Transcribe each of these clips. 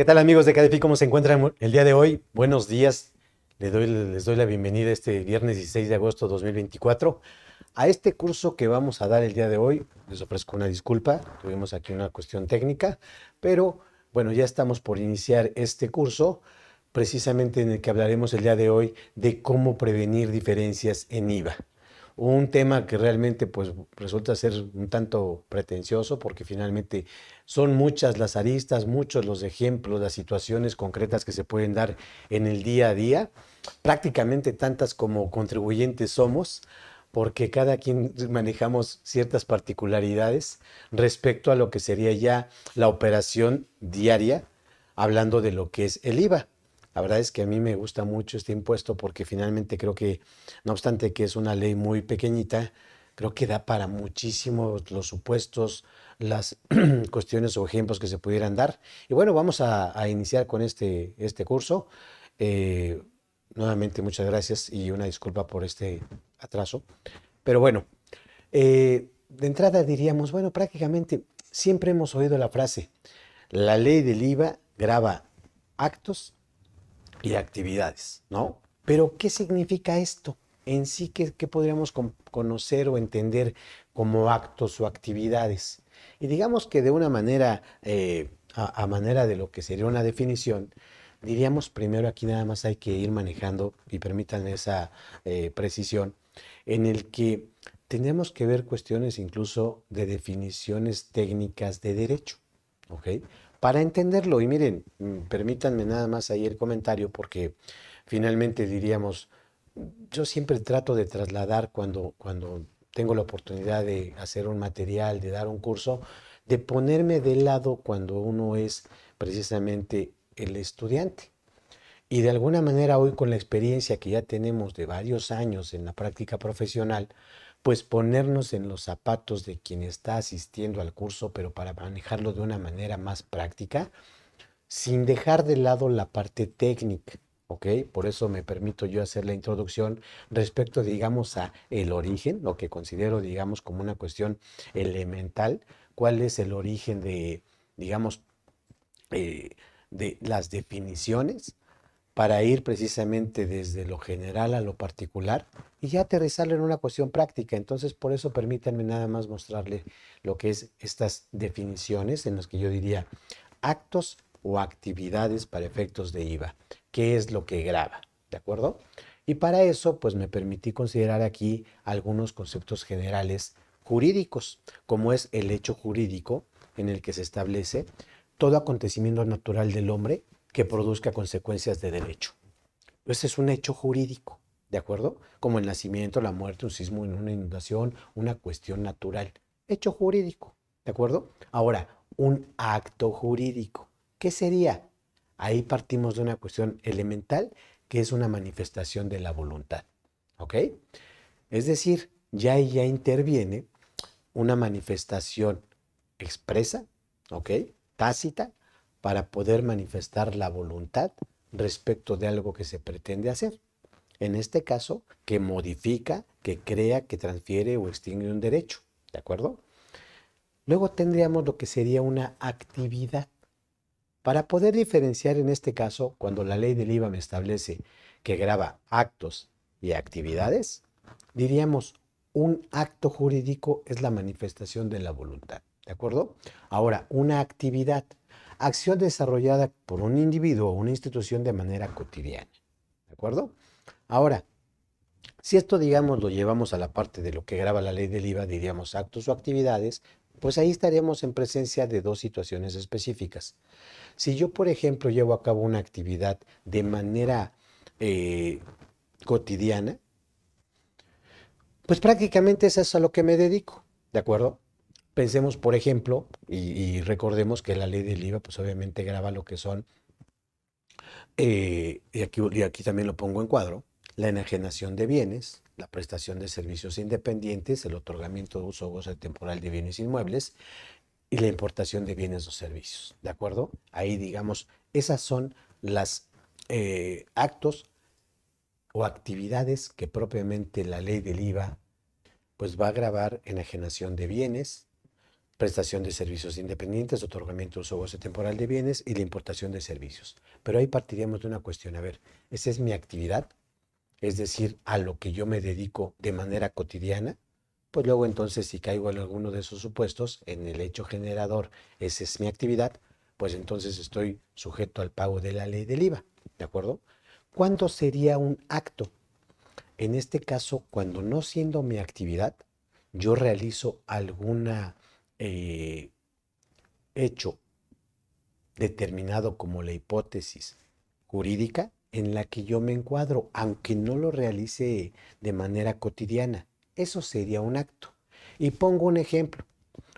¿Qué tal amigos de Cadefi? ¿Cómo se encuentran el día de hoy? Buenos días. Les doy, les doy la bienvenida este viernes 16 de agosto de 2024 a este curso que vamos a dar el día de hoy. Les ofrezco una disculpa, tuvimos aquí una cuestión técnica, pero bueno, ya estamos por iniciar este curso precisamente en el que hablaremos el día de hoy de cómo prevenir diferencias en IVA un tema que realmente pues resulta ser un tanto pretencioso porque finalmente son muchas las aristas, muchos los ejemplos, las situaciones concretas que se pueden dar en el día a día, prácticamente tantas como contribuyentes somos, porque cada quien manejamos ciertas particularidades respecto a lo que sería ya la operación diaria, hablando de lo que es el IVA. La verdad es que a mí me gusta mucho este impuesto porque finalmente creo que, no obstante que es una ley muy pequeñita, creo que da para muchísimos los supuestos, las cuestiones o ejemplos que se pudieran dar. Y bueno, vamos a, iniciar con este, este curso. Eh, nuevamente, muchas gracias y una disculpa por este atraso. Pero bueno, eh, de entrada diríamos, bueno, prácticamente siempre hemos oído la frase, la ley del IVA graba actos y actividades, ¿no? Pero, ¿qué significa esto? En sí, ¿qué, podríamos conocer o entender como actos o actividades? Y digamos que de una manera, eh, a, manera de lo que sería una definición, diríamos primero aquí nada más hay que ir manejando, y permítanme esa eh, precisión, en el que tenemos que ver cuestiones incluso de definiciones técnicas de derecho. ¿ok? para entenderlo. Y miren, mm, permítanme nada más ahí el comentario porque finalmente diríamos, yo siempre trato de trasladar cuando, cuando tengo la oportunidad de hacer un material, de dar un curso, de ponerme de lado cuando uno es precisamente el estudiante. Y de alguna manera hoy con la experiencia que ya tenemos de varios años en la práctica profesional, pues ponernos en los zapatos de quien está asistiendo al curso, pero para manejarlo de una manera más práctica, sin dejar de lado la parte técnica. ¿ok? Por eso me permito yo hacer la introducción respecto, digamos, a el origen, lo que considero, digamos, como una cuestión elemental, cuál es el origen de, digamos, eh, de las definiciones, para ir precisamente desde lo general a lo particular y ya aterrizarlo en una cuestión práctica. Entonces, por eso permítanme nada más mostrarle lo que es estas definiciones en las que yo diría actos o actividades para efectos de IVA. ¿Qué es lo que graba? ¿De acuerdo? Y para eso, pues me permití considerar aquí algunos conceptos generales jurídicos, como es el hecho jurídico en el que se establece todo acontecimiento natural del hombre que produzca consecuencias de derecho. Ese es un hecho jurídico, ¿de acuerdo? Como el nacimiento, la muerte, un sismo, una inundación, una cuestión natural. Hecho jurídico, ¿de acuerdo? Ahora, un acto jurídico. ¿Qué sería? Ahí partimos de una cuestión elemental que es una manifestación de la voluntad, ¿ok? Es decir, ya y ya interviene una manifestación expresa, ¿ok? Tácita, para poder manifestar la voluntad respecto de algo que se pretende hacer. En este caso, que modifica, que crea, que transfiere o extingue un derecho. ¿De acuerdo? Luego tendríamos lo que sería una actividad. Para poder diferenciar en este caso, cuando la ley del IVA me establece que graba actos y actividades, diríamos un acto jurídico es la manifestación de la voluntad. ¿De acuerdo? Ahora, una actividad acción desarrollada por un individuo o una institución de manera cotidiana. ¿De acuerdo? Ahora, si esto, digamos, lo llevamos a la parte de lo que graba la ley del IVA, diríamos actos o actividades, pues ahí estaríamos en presencia de dos situaciones específicas. Si yo, por ejemplo, llevo a cabo una actividad de manera eh, cotidiana, pues prácticamente es a lo que me dedico, ¿de acuerdo? Pensemos, por ejemplo, y, recordemos que la ley del IVA, pues obviamente graba lo que son, eh, y, aquí, también lo pongo en cuadro, la enajenación de bienes, la prestación de servicios independientes, el otorgamiento de uso o goce temporal de bienes inmuebles y la importación de bienes o servicios. ¿De acuerdo? Ahí, digamos, esas son las eh, actos o actividades que propiamente la ley del IVA pues va a grabar enajenación de bienes, prestación de servicios independientes, otorgamiento, de uso o goce temporal de bienes y la importación de servicios. Pero ahí partiríamos de una cuestión, a ver, esa es mi actividad, es decir, a lo que yo me dedico de manera cotidiana, pues luego entonces si caigo en alguno de esos supuestos, en el hecho generador, esa es mi actividad, pues entonces estoy sujeto al pago de la ley del IVA, ¿de acuerdo? ¿Cuándo sería un acto? En este caso, cuando no siendo mi actividad, yo realizo alguna eh, hecho determinado como la hipótesis jurídica en la que yo me encuadro, aunque no lo realice de manera cotidiana. Eso sería un acto. Y pongo un ejemplo.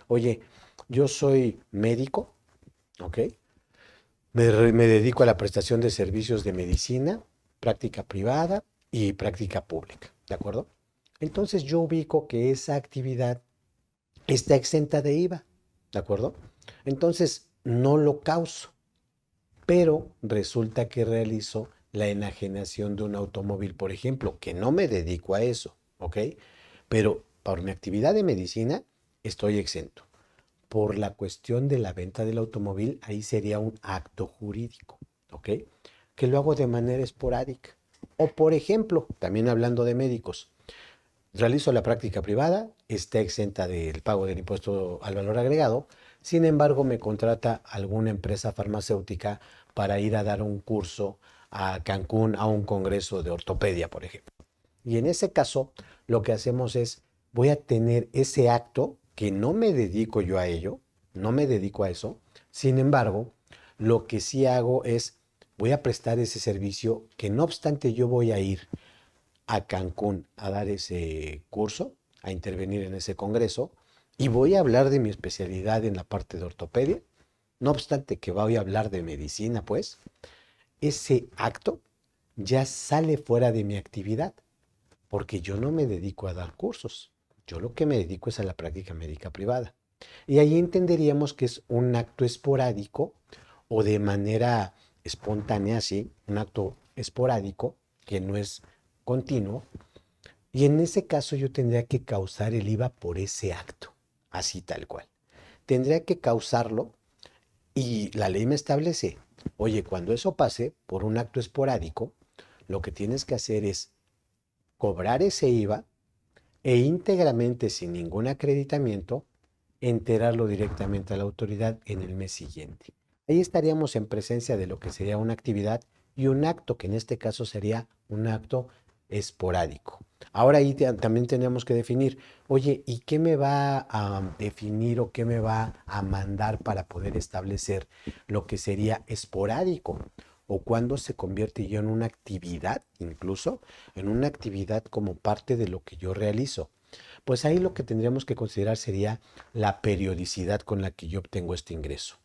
Oye, yo soy médico, ¿ok? Me, me dedico a la prestación de servicios de medicina, práctica privada y práctica pública, ¿de acuerdo? Entonces yo ubico que esa actividad está exenta de IVA, ¿de acuerdo? Entonces, no lo causo, pero resulta que realizo la enajenación de un automóvil, por ejemplo, que no me dedico a eso, ¿ok? Pero por mi actividad de medicina estoy exento. Por la cuestión de la venta del automóvil, ahí sería un acto jurídico, ¿ok? Que lo hago de manera esporádica. O por ejemplo, también hablando de médicos, realizo la práctica privada, está exenta del pago del impuesto al valor agregado, sin embargo me contrata alguna empresa farmacéutica para ir a dar un curso a Cancún a un congreso de ortopedia, por ejemplo. Y en ese caso, lo que hacemos es, voy a tener ese acto que no me dedico yo a ello, no me dedico a eso, sin embargo, lo que sí hago es, voy a prestar ese servicio que no obstante yo voy a ir, a Cancún a dar ese curso, a intervenir en ese congreso, y voy a hablar de mi especialidad en la parte de ortopedia, no obstante que voy a hablar de medicina, pues, ese acto ya sale fuera de mi actividad, porque yo no me dedico a dar cursos, yo lo que me dedico es a la práctica médica privada. Y ahí entenderíamos que es un acto esporádico o de manera espontánea, sí, un acto esporádico que no es continuo, y en ese caso yo tendría que causar el IVA por ese acto, así tal cual. Tendría que causarlo y la ley me establece, oye, cuando eso pase por un acto esporádico, lo que tienes que hacer es cobrar ese IVA e íntegramente sin ningún acreditamiento enterarlo directamente a la autoridad en el mes siguiente. Ahí estaríamos en presencia de lo que sería una actividad y un acto, que en este caso sería un acto esporádico. Ahora ahí también tenemos que definir, oye, ¿y qué me va a definir o qué me va a mandar para poder establecer lo que sería esporádico? O cuando se convierte yo en una actividad, incluso en una actividad como parte de lo que yo realizo. Pues ahí lo que tendríamos que considerar sería la periodicidad con la que yo obtengo este ingreso.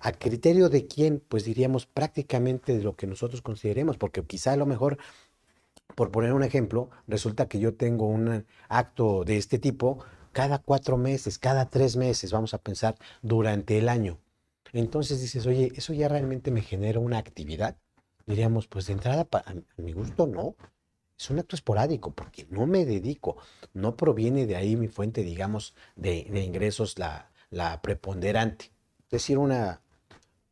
¿A criterio de quién? Pues diríamos prácticamente de lo que nosotros consideremos, porque quizá a lo mejor por poner un ejemplo, resulta que yo tengo un acto de este tipo cada cuatro meses, cada tres meses, vamos a pensar, durante el año. Entonces dices, oye, eso ya realmente me genera una actividad. Diríamos, pues de entrada, a mi gusto, no. Es un acto esporádico porque no me dedico. No proviene de ahí mi fuente, digamos, de, ingresos la, la preponderante. Es decir, una,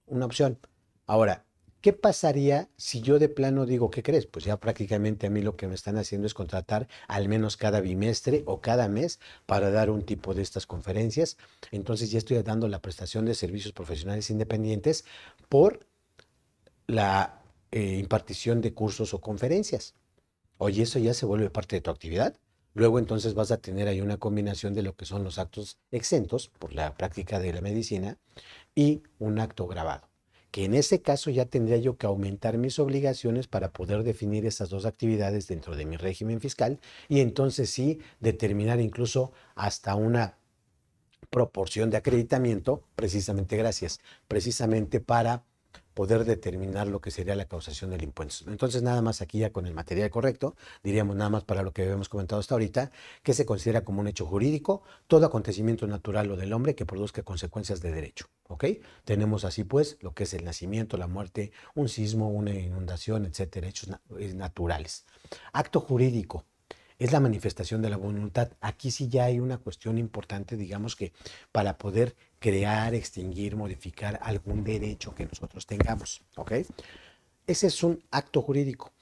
una opción. Ahora, ¿Qué pasaría si yo de plano digo, ¿qué crees? Pues ya prácticamente a mí lo que me están haciendo es contratar al menos cada bimestre o cada mes para dar un tipo de estas conferencias. Entonces ya estoy dando la prestación de servicios profesionales independientes por la eh, impartición de cursos o conferencias. Oye, eso ya se vuelve parte de tu actividad. Luego entonces vas a tener ahí una combinación de lo que son los actos exentos por la práctica de la medicina y un acto grabado que en ese caso ya tendría yo que aumentar mis obligaciones para poder definir esas dos actividades dentro de mi régimen fiscal y entonces sí determinar incluso hasta una proporción de acreditamiento precisamente gracias, precisamente para poder determinar lo que sería la causación del impuesto. Entonces, nada más aquí ya con el material correcto, diríamos nada más para lo que habíamos comentado hasta ahorita, que se considera como un hecho jurídico todo acontecimiento natural o del hombre que produzca consecuencias de derecho. ¿Ok? Tenemos así pues lo que es el nacimiento, la muerte, un sismo, una inundación, etcétera, hechos eh, naturales. Acto jurídico, es la manifestación de la voluntad. Aquí sí ya hay una cuestión importante, digamos que para poder crear, extinguir, modificar algún derecho que nosotros tengamos. ¿Ok? Ese es un acto jurídico.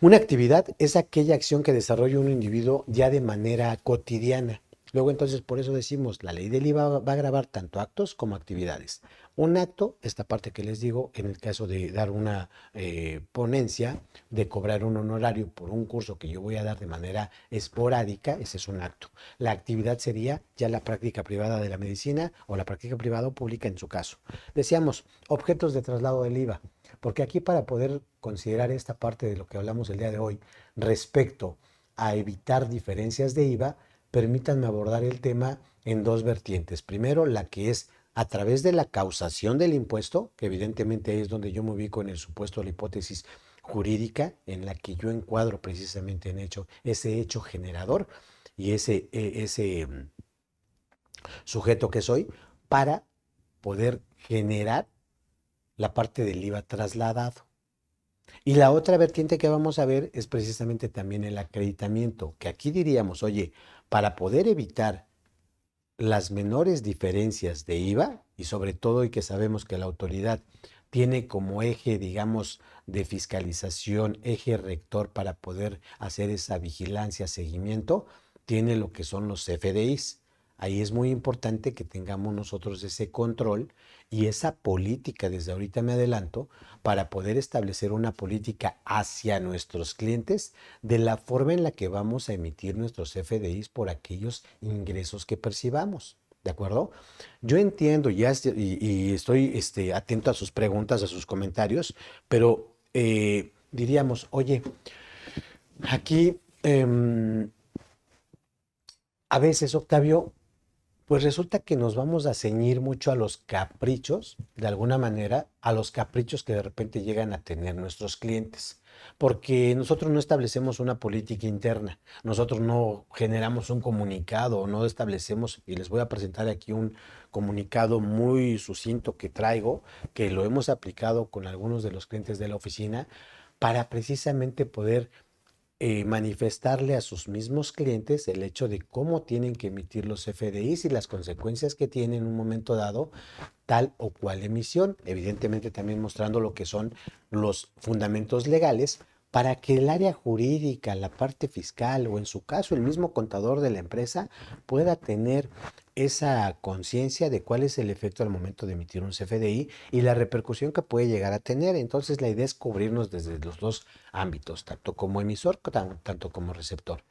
Una actividad es aquella acción que desarrolla un individuo ya de manera cotidiana. Luego entonces por eso decimos, la ley del IVA va a grabar tanto actos como actividades. Un acto, esta parte que les digo, en el caso de dar una eh, ponencia, de cobrar un honorario por un curso que yo voy a dar de manera esporádica, ese es un acto. La actividad sería ya la práctica privada de la medicina o la práctica privada o pública en su caso. Decíamos, objetos de traslado del IVA, porque aquí para poder considerar esta parte de lo que hablamos el día de hoy respecto a evitar diferencias de IVA, permítanme abordar el tema en dos vertientes. Primero, la que es a través de la causación del impuesto, que evidentemente es donde yo me ubico en el supuesto de la hipótesis jurídica en la que yo encuadro precisamente en hecho, ese hecho generador y ese, e, ese mm, sujeto que soy para poder generar la parte del IVA trasladado. Y la otra vertiente que vamos a ver es precisamente también el acreditamiento, que aquí diríamos, oye, para poder evitar las menores diferencias de IVA y sobre todo y que sabemos que la autoridad tiene como eje, digamos, de fiscalización, eje rector para poder hacer esa vigilancia, seguimiento, tiene lo que son los FDIs, Ahí es muy importante que tengamos nosotros ese control y esa política, desde ahorita me adelanto, para poder establecer una política hacia nuestros clientes de la forma en la que vamos a emitir nuestros FDIs por aquellos ingresos que percibamos. ¿De acuerdo? Yo entiendo ya y, estoy este, atento a sus preguntas, a sus comentarios, pero eh, diríamos, oye, aquí... Em, a veces, Octavio, pues resulta que nos vamos a ceñir mucho a los caprichos, de alguna manera, a los caprichos que de repente llegan a tener nuestros clientes. Porque nosotros no establecemos una política interna, nosotros no generamos un comunicado, no establecemos, y les voy a presentar aquí un comunicado muy sucinto que traigo, que lo hemos aplicado con algunos de los clientes de la oficina, para precisamente poder eh, manifestarle a sus mismos clientes el hecho de cómo tienen que emitir los FDIs y las consecuencias que tiene en un momento dado tal o cual emisión, evidentemente también mostrando lo que son los fundamentos legales para que el área jurídica, la parte fiscal o en su caso el mismo contador de la empresa pueda tener esa conciencia de cuál es el efecto al momento de emitir un CFDI y la repercusión que puede llegar a tener. Entonces la idea es cubrirnos desde los dos ámbitos, tanto como emisor, tanto como receptor.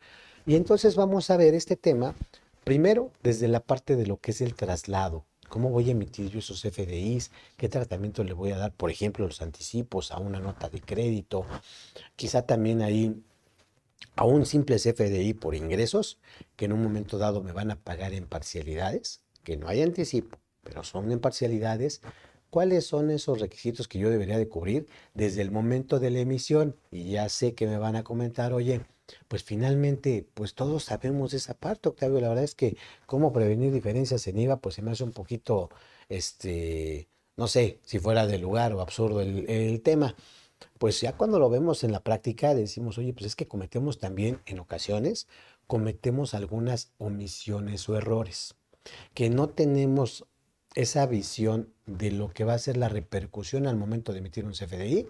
Y entonces vamos a ver este tema primero desde la parte de lo que es el traslado. ¿Cómo voy a emitir yo esos CFDIs? ¿Qué tratamiento le voy a dar, por ejemplo, los anticipos a una nota de crédito? Quizá también ahí a un simple CFDI por ingresos, que en un momento dado me van a pagar en parcialidades, que no hay anticipo, pero son en parcialidades, ¿cuáles son esos requisitos que yo debería de cubrir desde el momento de la emisión? Y ya sé que me van a comentar, oye, pues finalmente, pues todos sabemos esa parte, Octavio, la verdad es que cómo prevenir diferencias en IVA, pues se me hace un poquito, este, no sé, si fuera de lugar o absurdo el tema pues ya cuando lo vemos en la práctica decimos, oye, pues es que cometemos también en ocasiones, cometemos algunas omisiones o errores, que no tenemos esa visión de lo que va a ser la repercusión al momento de emitir un CFDI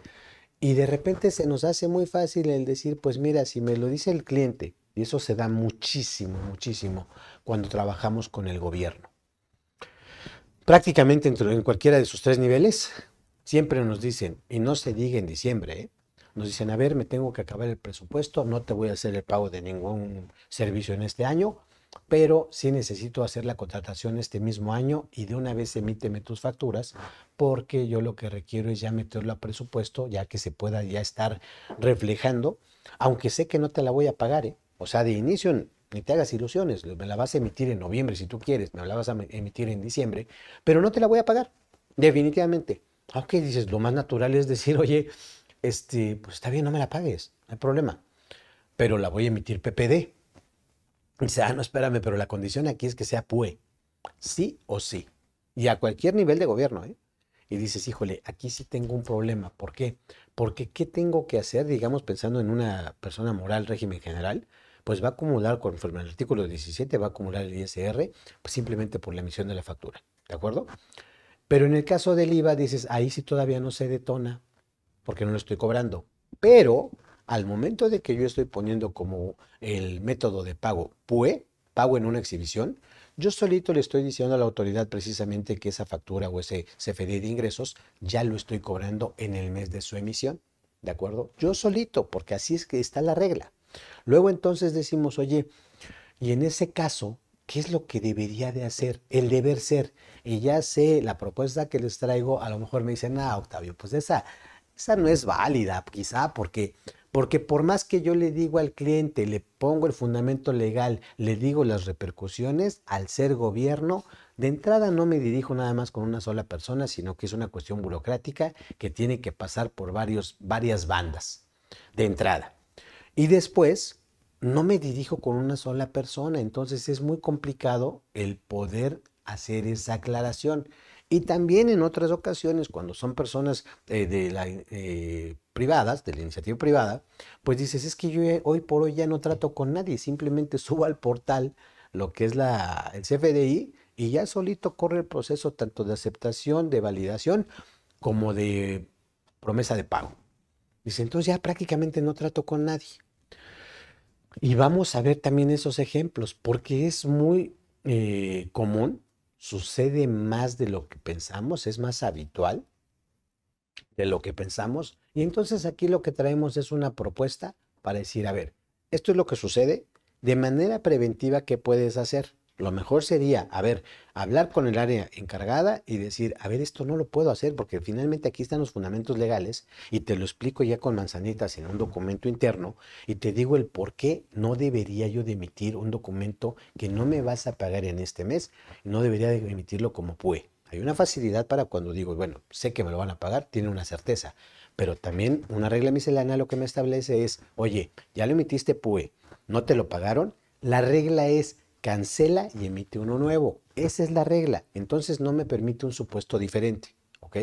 y de repente se nos hace muy fácil el decir, pues mira, si me lo dice el cliente, y eso se da muchísimo, muchísimo cuando trabajamos con el gobierno. Prácticamente en cualquiera de sus tres niveles, Siempre nos dicen, y no se diga en diciembre, ¿eh? nos dicen, a ver, me tengo que acabar el presupuesto, no te voy a hacer el pago de ningún servicio en este año, pero sí necesito hacer la contratación este mismo año y de una vez emíteme tus facturas porque yo lo que requiero es ya meterlo a presupuesto, ya que se pueda ya estar reflejando, aunque sé que no te la voy a pagar, ¿eh? o sea, de inicio ni te hagas ilusiones, me la vas a emitir en noviembre si tú quieres, me la vas a emitir en diciembre, pero no te la voy a pagar, definitivamente. Ah, ok, dices, lo más natural es decir, oye, este, pues está bien, no me la pagues, no hay problema, pero la voy a emitir PPD. dice, ah, no, espérame, pero la condición aquí es que sea PUE, sí o sí, y a cualquier nivel de gobierno, ¿eh? y dices, híjole, aquí sí tengo un problema. ¿Por qué? Porque ¿qué tengo que hacer? Digamos, pensando en una persona moral, régimen general, pues va a acumular, conforme al artículo 17, va a acumular el ISR pues simplemente por la emisión de la factura. ¿De acuerdo? Pero en el caso del IVA dices, ahí sí todavía no se detona, porque no lo estoy cobrando. Pero al momento de que yo estoy poniendo como el método de pago PUE, pago en una exhibición, yo solito le estoy diciendo a la autoridad precisamente que esa factura o ese CFD de ingresos ya lo estoy cobrando en el mes de su emisión. ¿De acuerdo? Yo solito, porque así es que está la regla. Luego entonces decimos, oye, y en ese caso, ¿Qué es lo que debería de hacer? El deber ser. Y ya sé, la propuesta que les traigo, a lo mejor me dicen, ah, Octavio, pues esa, esa no es válida, quizá, porque, porque por más que yo le digo al cliente, le pongo el fundamento legal, le digo las repercusiones, al ser gobierno, de entrada no me dirijo nada más con una sola persona, sino que es una cuestión burocrática que tiene que pasar por varios, varias bandas, de entrada. Y después, no me dirijo con una sola persona, entonces es muy complicado el poder hacer esa aclaración. Y también en otras ocasiones, cuando son personas eh, de la, eh, privadas, de la iniciativa privada, pues dices, es que yo hoy por hoy ya no trato con nadie, simplemente subo al portal lo que es la, el CFDI y ya solito corre el proceso tanto de aceptación, de validación, como de promesa de pago. Dice, entonces ya prácticamente no trato con nadie. Y vamos a ver también esos ejemplos, porque es muy eh, común, sucede más de lo que pensamos, es más habitual de lo que pensamos. Y entonces aquí lo que traemos es una propuesta para decir, a ver, esto es lo que sucede, de manera preventiva, ¿qué puedes hacer? Lo mejor sería, a ver, hablar con el área encargada y decir, a ver, esto no lo puedo hacer porque finalmente aquí están los fundamentos legales y te lo explico ya con manzanitas en un documento interno y te digo el por qué no debería yo de emitir un documento que no me vas a pagar en este mes, no debería de emitirlo como PUE. Hay una facilidad para cuando digo, bueno, sé que me lo van a pagar, tiene una certeza, pero también una regla miscelánea lo que me establece es, oye, ya lo emitiste PUE, no te lo pagaron, la regla es cancela y emite uno nuevo. Esa es la regla. Entonces no me permite un supuesto diferente, ¿ok?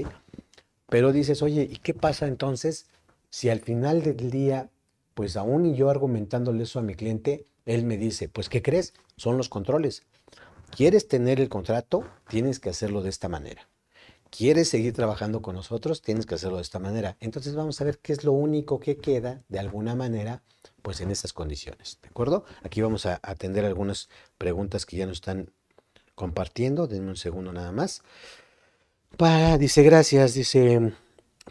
Pero dices, oye, ¿y qué pasa entonces si al final del día, pues aún y yo argumentándole eso a mi cliente, él me dice, pues ¿qué crees? Son los controles. ¿Quieres tener el contrato? Tienes que hacerlo de esta manera. ¿Quieres seguir trabajando con nosotros? Tienes que hacerlo de esta manera. Entonces vamos a ver qué es lo único que queda, de alguna manera, pues en estas condiciones, ¿de acuerdo? Aquí vamos a atender algunas preguntas que ya nos están compartiendo, denme un segundo nada más. dice, gracias, dice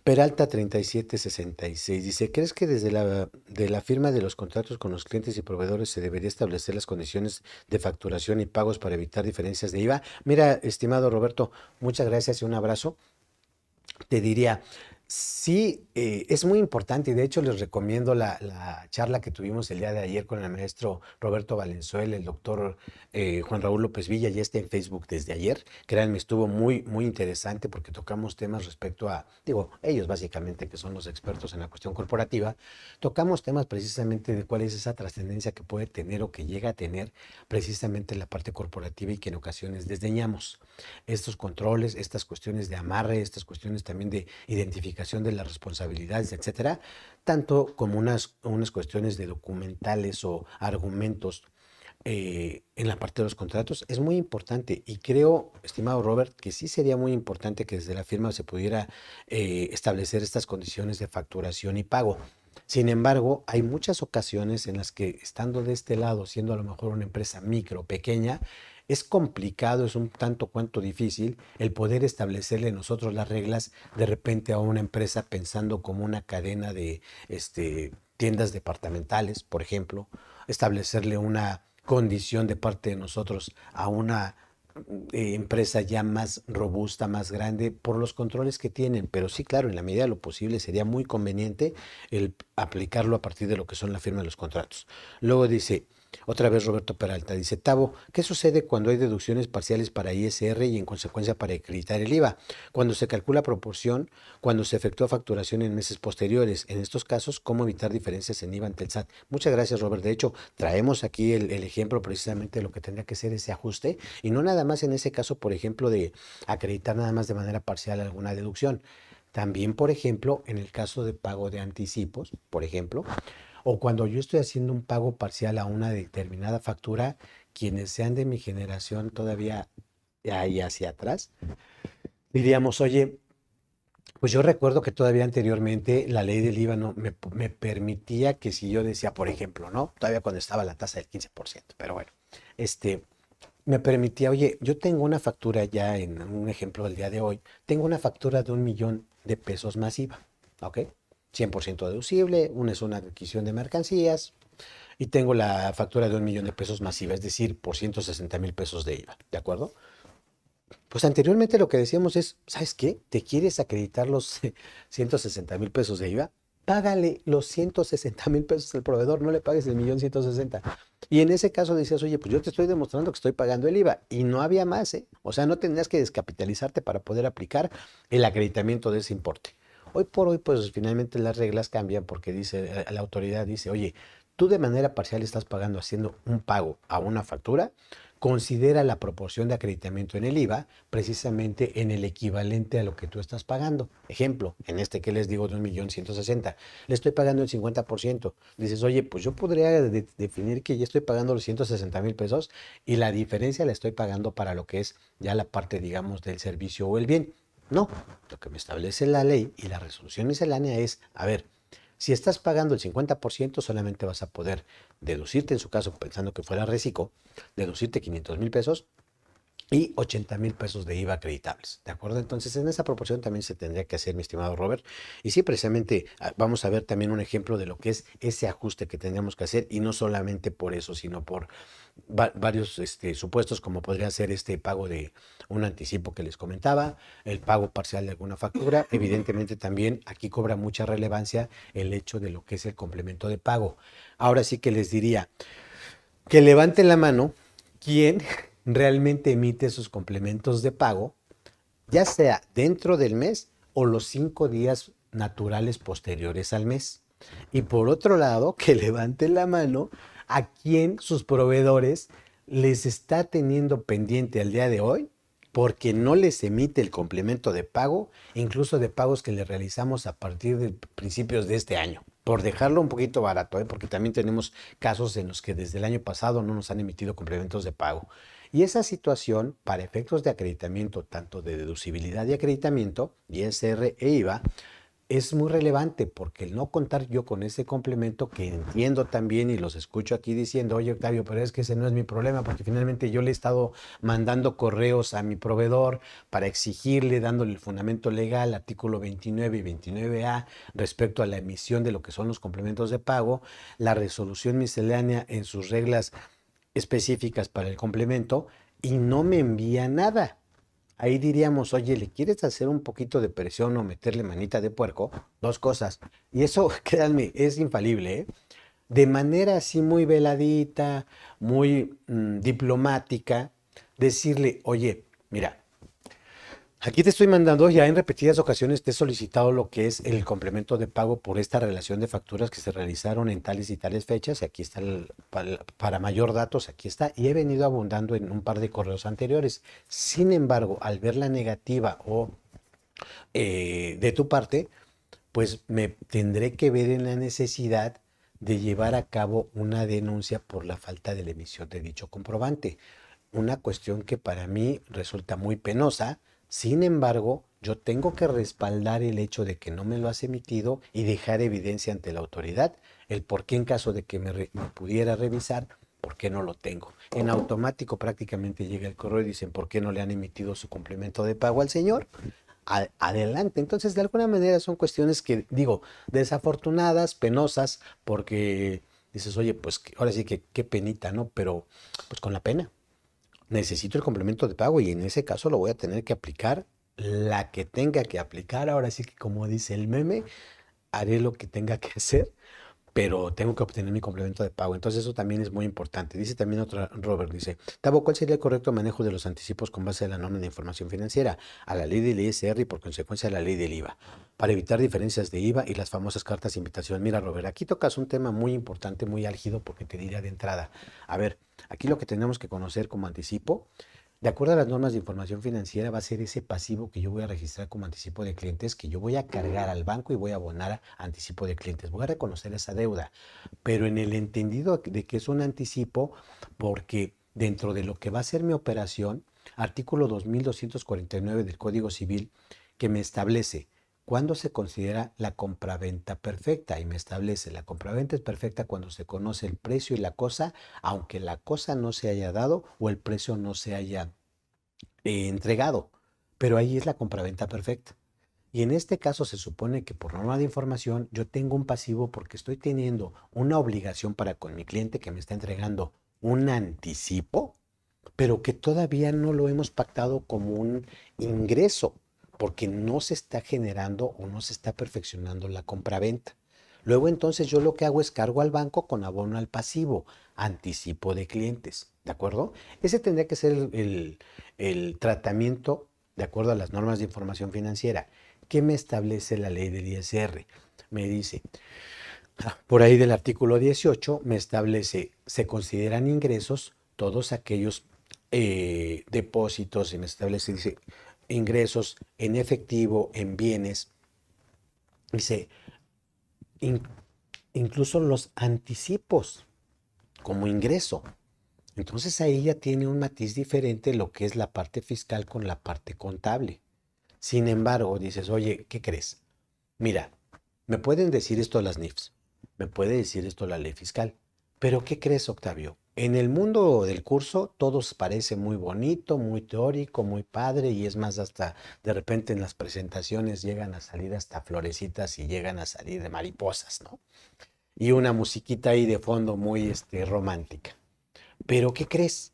Peralta 3766, dice, ¿crees que desde la, de la firma de los contratos con los clientes y proveedores se debería establecer las condiciones de facturación y pagos para evitar diferencias de IVA? Mira, estimado Roberto, muchas gracias y un abrazo. Te diría, Sí, eh, es muy importante y de hecho les recomiendo la, charla que tuvimos el día de ayer con el maestro Roberto Valenzuela, el doctor eh, Juan Raúl López Villa, ya está en Facebook desde ayer. Créanme, estuvo muy, muy interesante porque tocamos temas respecto a, digo, ellos básicamente que son los expertos en la cuestión corporativa, tocamos temas precisamente de cuál es esa trascendencia que puede tener o que llega a tener precisamente la parte corporativa y que en ocasiones desdeñamos. Estos controles, estas cuestiones de amarre, estas cuestiones también de identificación de las responsabilidades, etcétera, tanto como unas, unas cuestiones de documentales o argumentos eh, en la parte de los contratos es muy importante y creo, estimado Robert, que sí sería muy importante que desde la firma se pudiera eh, establecer estas condiciones de facturación y pago. Sin embargo, hay muchas ocasiones en las que estando de este lado, siendo a lo mejor una empresa micro, pequeña, es complicado, es un tanto cuanto difícil el poder establecerle nosotros las reglas de repente a una empresa pensando como una cadena de este, tiendas departamentales, por ejemplo, establecerle una condición de parte de nosotros a una eh, empresa ya más robusta, más grande, por los controles que tienen. Pero sí, claro, en la medida de lo posible sería muy conveniente el aplicarlo a partir de lo que son la firma de los contratos. Luego dice, otra vez Roberto Peralta dice, Tavo, ¿qué sucede cuando hay deducciones parciales para ISR y en consecuencia para acreditar el IVA? Cuando se calcula proporción, cuando se efectúa facturación en meses posteriores, en estos casos, ¿cómo evitar diferencias en IVA ante el SAT? Muchas gracias, Robert. De hecho, traemos aquí el, el ejemplo precisamente de lo que tendría que ser ese ajuste y no nada más en ese caso, por ejemplo, de acreditar nada más de manera parcial alguna deducción. También, por ejemplo, en el caso de pago de anticipos, por ejemplo, o cuando yo estoy haciendo un pago parcial a una determinada factura, quienes sean de mi generación todavía ahí hacia atrás, diríamos, oye, pues yo recuerdo que todavía anteriormente la ley del Líbano me, me permitía que si yo decía, por ejemplo, ¿no? Todavía cuando estaba la tasa del 15%, pero bueno, este, me permitía, oye, yo tengo una factura ya en un ejemplo del día de hoy, tengo una factura de un millón de pesos masiva, ¿ok? 100% deducible, una es una adquisición de mercancías y tengo la factura de un millón de pesos masiva, es decir, por 160 mil pesos de IVA, ¿de acuerdo? Pues anteriormente lo que decíamos es, ¿sabes qué? ¿Te quieres acreditar los 160 mil pesos de IVA? Págale los 160 mil pesos al proveedor, no le pagues el millón 160. Y en ese caso decías, oye, pues yo te estoy demostrando que estoy pagando el IVA. Y no había más, ¿eh? O sea, no tendrías que descapitalizarte para poder aplicar el acreditamiento de ese importe. Hoy por hoy, pues finalmente las reglas cambian porque dice, eh, la autoridad dice, oye, tú de manera parcial estás pagando haciendo un pago a una factura, considera la proporción de acreditamiento en el IVA precisamente en el equivalente a lo que tú estás pagando. Ejemplo, en este que les digo de 1.160.000, le estoy pagando el 50%. Dices, oye, pues yo podría definir que ya estoy pagando los 160 mil pesos y la diferencia la estoy pagando para lo que es ya la parte, digamos, del servicio o el bien. No, lo que me establece la ley y la resolución miscelánea es, a ver, si estás pagando el 50%, solamente vas a poder deducirte, en su caso, pensando que fuera reciclo, deducirte 500 mil pesos y 80 mil pesos de IVA acreditables. ¿De acuerdo? Entonces, en esa proporción también se tendría que hacer, mi estimado Robert. Y sí, precisamente ah, vamos a ver también un ejemplo de lo que es ese ajuste que tendríamos que hacer y no solamente por eso, sino por varios este, supuestos como podría ser este pago de un anticipo que les comentaba, el pago parcial de alguna factura. Evidentemente también aquí cobra mucha relevancia el hecho de lo que es el complemento de pago. Ahora sí que les diría que levanten la mano ¿quién? realmente emite sus complementos de pago, ya sea dentro del mes o los cinco días naturales posteriores al mes. Y por otro lado, que levante la mano a quien sus proveedores les está teniendo pendiente al día de hoy porque no les emite el complemento de pago, incluso de pagos que le realizamos a partir de principios de este año, por dejarlo un poquito barato, ¿eh? porque también tenemos casos en los que desde el año pasado no nos han emitido complementos de pago. Y esa situación, para efectos de acreditamiento, tanto de deducibilidad y acreditamiento, ISR e IVA, es muy relevante porque el no contar yo con ese complemento que entiendo también y los escucho aquí diciendo, oye Octavio, pero es que ese no es mi problema porque finalmente yo le he estado mandando correos a mi proveedor para exigirle, dándole el fundamento legal, artículo 29 y 29A, respecto a la emisión de lo que son los complementos de pago, la resolución miscelánea en sus reglas específicas para el complemento y no me envía nada. Ahí diríamos, oye, ¿le quieres hacer un poquito de presión o meterle manita de puerco? Dos cosas. Y eso, créanme, es infalible. ¿eh? De manera así muy veladita, muy mm, diplomática, decirle, oye, mira, Aquí te estoy mandando, ya en repetidas ocasiones te he solicitado lo que es el complemento de pago por esta relación de facturas que se realizaron en tales y tales fechas. Aquí está, para, mayor datos, aquí está. Y he venido abundando en un par de correos anteriores. Sin embargo, al ver la negativa o eh, de tu parte, pues me tendré que ver en la necesidad de llevar a cabo una denuncia por la falta de la emisión de dicho comprobante. Una cuestión que para mí resulta muy penosa sin embargo, yo tengo que respaldar el hecho de que no me lo has emitido y dejar evidencia ante la autoridad el por qué en caso de que me, pudiera revisar, por qué no lo tengo. En automático prácticamente llega el correo y dicen por qué no le han emitido su complemento de pago al señor. adelante. Entonces, de alguna manera son cuestiones que, digo, desafortunadas, penosas, porque dices, oye, pues ahora sí que qué penita, ¿no? Pero pues con la pena necesito el complemento de pago y en ese caso lo voy a tener que aplicar la que tenga que aplicar. Ahora sí que como dice el meme, haré lo que tenga que hacer pero tengo que obtener mi complemento de pago. Entonces eso también es muy importante. Dice también otra Robert, dice, Tabo, ¿cuál sería el correcto manejo de los anticipos con base a la norma de información financiera, a la ley del ISR y por consecuencia a la ley del IVA, para evitar diferencias de IVA y las famosas cartas de invitación? Mira, Robert, aquí tocas un tema muy importante, muy álgido, porque te diría de entrada, a ver, aquí lo que tenemos que conocer como anticipo de acuerdo a las normas de información financiera, va a ser ese pasivo que yo voy a registrar como anticipo de clientes, que yo voy a cargar al banco y voy a abonar a anticipo de clientes. Voy a reconocer esa deuda, pero en el entendido de que es un anticipo, porque dentro de lo que va a ser mi operación, artículo 2249 del Código Civil, que me establece cuando se considera la compraventa perfecta? Y me establece, la compraventa es perfecta cuando se conoce el precio y la cosa, aunque la cosa no se haya dado o el precio no se haya eh, entregado. Pero ahí es la compraventa perfecta. Y en este caso se supone que por norma de información yo tengo un pasivo porque estoy teniendo una obligación para con mi cliente que me está entregando un anticipo, pero que todavía no lo hemos pactado como un ingreso porque no se está generando o no se está perfeccionando la compraventa. Luego entonces yo lo que hago es cargo al banco con abono al pasivo, anticipo de clientes, ¿de acuerdo? Ese tendría que ser el, tratamiento de acuerdo a las normas de información financiera. ¿Qué me establece la ley del ISR? Me dice, ah, por ahí del artículo 18 me establece, se consideran ingresos todos aquellos eh, depósitos, y me establece, dice, ingresos en efectivo, en bienes. Dice, incluso los anticipos como ingreso. Entonces ahí ya tiene un matiz diferente lo que es la parte fiscal con la parte contable. Sin embargo, dices, oye, ¿qué crees? Mira, me pueden decir esto las NIFs, me puede decir esto la ley fiscal, pero ¿qué crees, Octavio? En el mundo del curso, todo parece muy bonito, muy teórico, muy padre, y es más, hasta de repente en las presentaciones llegan a salir hasta florecitas y llegan a salir de mariposas, ¿no? Y una musiquita ahí de fondo muy este, romántica. Pero, ¿qué crees?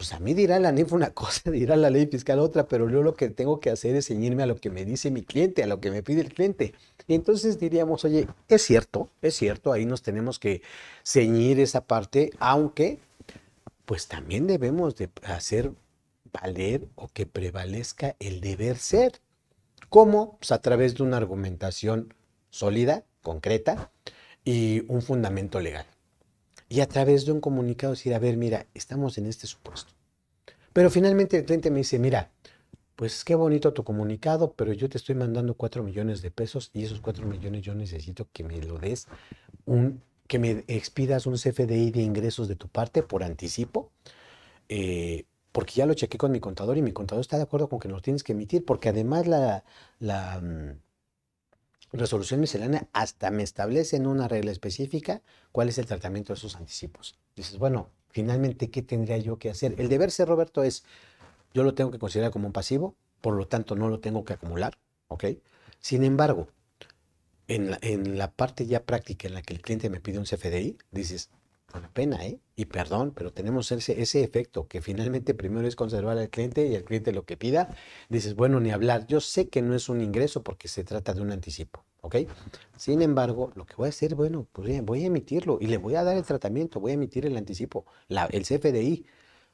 pues a mí dirá la NIF una cosa, dirá la ley fiscal otra, pero yo lo que tengo que hacer es ceñirme a lo que me dice mi cliente, a lo que me pide el cliente. Y entonces diríamos, oye, es cierto, es cierto, ahí nos tenemos que ceñir esa parte, aunque pues también debemos de hacer valer o que prevalezca el deber ser. ¿Cómo? Pues a través de una argumentación sólida, concreta y un fundamento legal y a través de un comunicado decir, a ver, mira, estamos en este supuesto. Pero finalmente el cliente me dice, mira, pues qué bonito tu comunicado, pero yo te estoy mandando 4 millones de pesos y esos 4 millones yo necesito que me lo des, un, que me expidas un CFDI de ingresos de tu parte por anticipo, eh, porque ya lo chequé con mi contador y mi contador está de acuerdo con que nos tienes que emitir, porque además la mm, resolución miscelánea hasta me establece en una regla específica cuál es el tratamiento de esos anticipos. Dices, bueno, finalmente, ¿qué tendría yo que hacer? El deber ser, Roberto, es, yo lo tengo que considerar como un pasivo, por lo tanto no lo tengo que acumular, ¿ok? Sin embargo, en la parte ya práctica en la que el cliente me pide un CFDI, dices, con pena, ¿eh? Y perdón, pero tenemos ese, efecto que finalmente primero es conservar al cliente y al cliente lo que pida, dices, bueno, ni hablar, yo sé que no es un ingreso porque se trata de un anticipo, ¿ok? Sin embargo, lo que voy a hacer, bueno, pues voy a emitirlo y le voy a dar el tratamiento, voy a emitir el anticipo, el CFDI,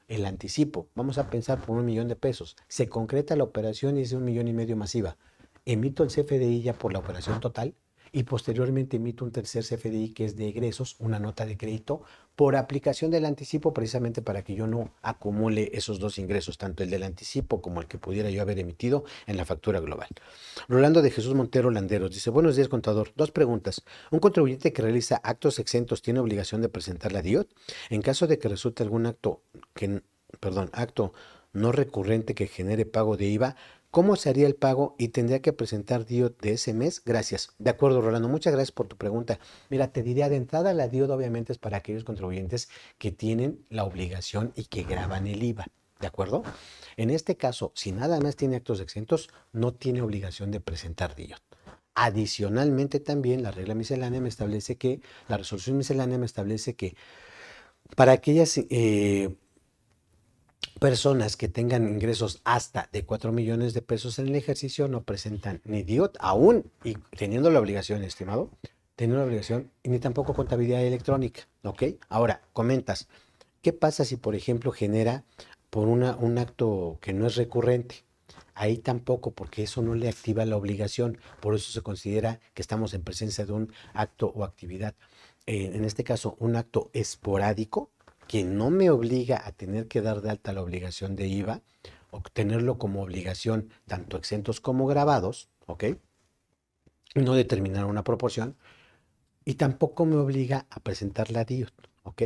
el anticipo, vamos a pensar por un millón de pesos, se concreta la operación y es un millón y medio masiva, emito el CFDI ya por la operación total, y posteriormente emito un tercer CFDI que es de egresos, una nota de crédito, por aplicación del anticipo, precisamente para que yo no acumule esos dos ingresos, tanto el del anticipo como el que pudiera yo haber emitido en la factura global. Rolando de Jesús Montero Landeros dice, buenos días contador, dos preguntas. ¿Un contribuyente que realiza actos exentos tiene obligación de presentar la DIOT? En caso de que resulte algún acto que, perdón, acto no recurrente que genere pago de IVA, ¿Cómo se haría el pago y tendría que presentar DIOD de ese mes? Gracias. De acuerdo, Rolando, muchas gracias por tu pregunta. Mira, te diría de entrada, la DIOD obviamente es para aquellos contribuyentes que tienen la obligación y que graban el IVA. ¿De acuerdo? En este caso, si nada más tiene actos exentos, no tiene obligación de presentar DIOT. Adicionalmente también la regla miscelánea me establece que, la resolución miscelánea me establece que para aquellas eh, personas que tengan ingresos hasta de 4 millones de pesos en el ejercicio no presentan ni DIOT aún, y teniendo la obligación, estimado, teniendo la obligación, y ni tampoco contabilidad electrónica, ¿ok? Ahora, comentas, ¿qué pasa si, por ejemplo, genera por una, un acto que no es recurrente? Ahí tampoco, porque eso no le activa la obligación, por eso se considera que estamos en presencia de un acto o actividad, eh, en este caso, un acto esporádico, que no me obliga a tener que dar de alta la obligación de IVA, obtenerlo como obligación tanto exentos como grabados, ¿ok? No determinar una proporción y tampoco me obliga a presentar la DIOT, ¿ok?